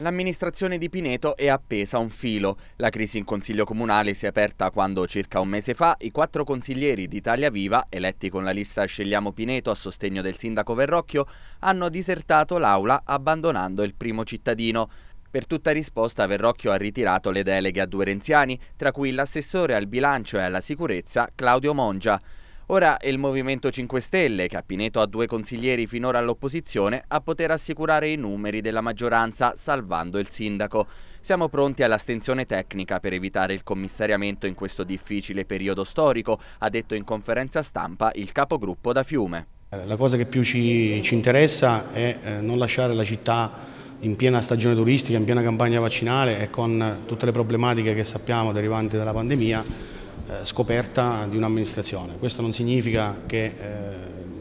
L'amministrazione di Pineto è appesa a un filo. La crisi in consiglio comunale si è aperta quando circa un mese fa i quattro consiglieri d'Italia Viva, eletti con la lista Scegliamo Pineto a sostegno del sindaco Verrocchio, hanno disertato l'aula abbandonando il primo cittadino. Per tutta risposta Verrocchio ha ritirato le deleghe a due renziani, tra cui l'assessore al bilancio e alla sicurezza Claudio Mongia. Ora è il Movimento 5 Stelle, che ha pineto a due consiglieri finora all'opposizione, a poter assicurare i numeri della maggioranza salvando il sindaco. Siamo pronti all'astensione tecnica per evitare il commissariamento in questo difficile periodo storico, ha detto in conferenza stampa il capogruppo da Fiume. Eh, la cosa che più ci, ci interessa è eh, non lasciare la città in piena stagione turistica, in piena campagna vaccinale e con tutte le problematiche che sappiamo derivanti dalla pandemia eh, scoperta di un'amministrazione. Questo non significa che eh,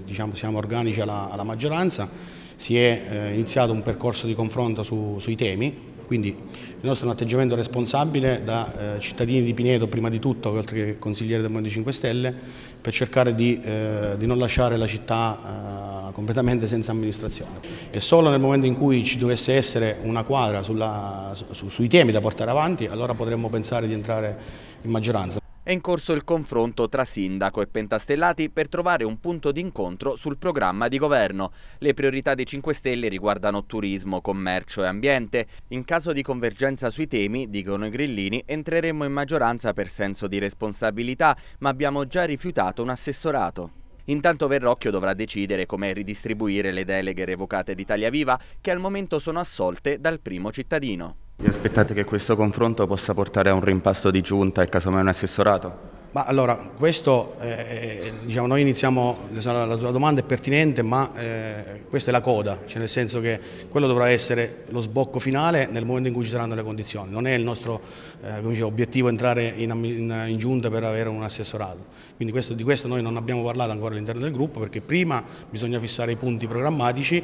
diciamo, siamo organici alla, alla, maggioranza, si è eh, iniziato un percorso di confronto su, sui temi, quindi il nostro è un atteggiamento responsabile da eh, cittadini di Pineto prima di tutto, oltre che consigliere del Movimento 5 Stelle, per cercare di, eh, di non lasciare la città eh, completamente senza amministrazione. E solo nel momento in cui ci dovesse essere una quadra sulla, su, sui temi da portare avanti, allora potremmo pensare di entrare in maggioranza. È in corso il confronto tra sindaco e pentastellati per trovare un punto d'incontro sul programma di governo. Le priorità dei 5 Stelle riguardano turismo, commercio e ambiente. In caso di convergenza sui temi, dicono i grillini, entreremo in maggioranza per senso di responsabilità, ma abbiamo già rifiutato un assessorato. Intanto Verrocchio dovrà decidere come ridistribuire le deleghe revocate d'Italia Viva, che al momento sono assolte dal primo cittadino. Vi aspettate che questo confronto possa portare a un rimpasto di giunta e casomai un assessorato? Ma allora, questo, eh, eh diciamo, noi iniziamo, la sua domanda è pertinente, ma eh, questa è la coda, cioè nel senso che quello dovrà essere lo sbocco finale nel momento in cui ci saranno le condizioni. Non è il nostro eh, dicevo, obiettivo entrare in, in, in, giunta per avere un assessorato. Quindi questo, di questo noi non abbiamo parlato ancora all'interno del gruppo perché prima bisogna fissare i punti programmatici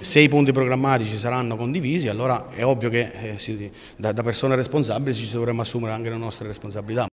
se i punti programmatici saranno condivisi, allora è ovvio che eh, si, da, da persone responsabili ci dovremmo assumere anche le nostre responsabilità.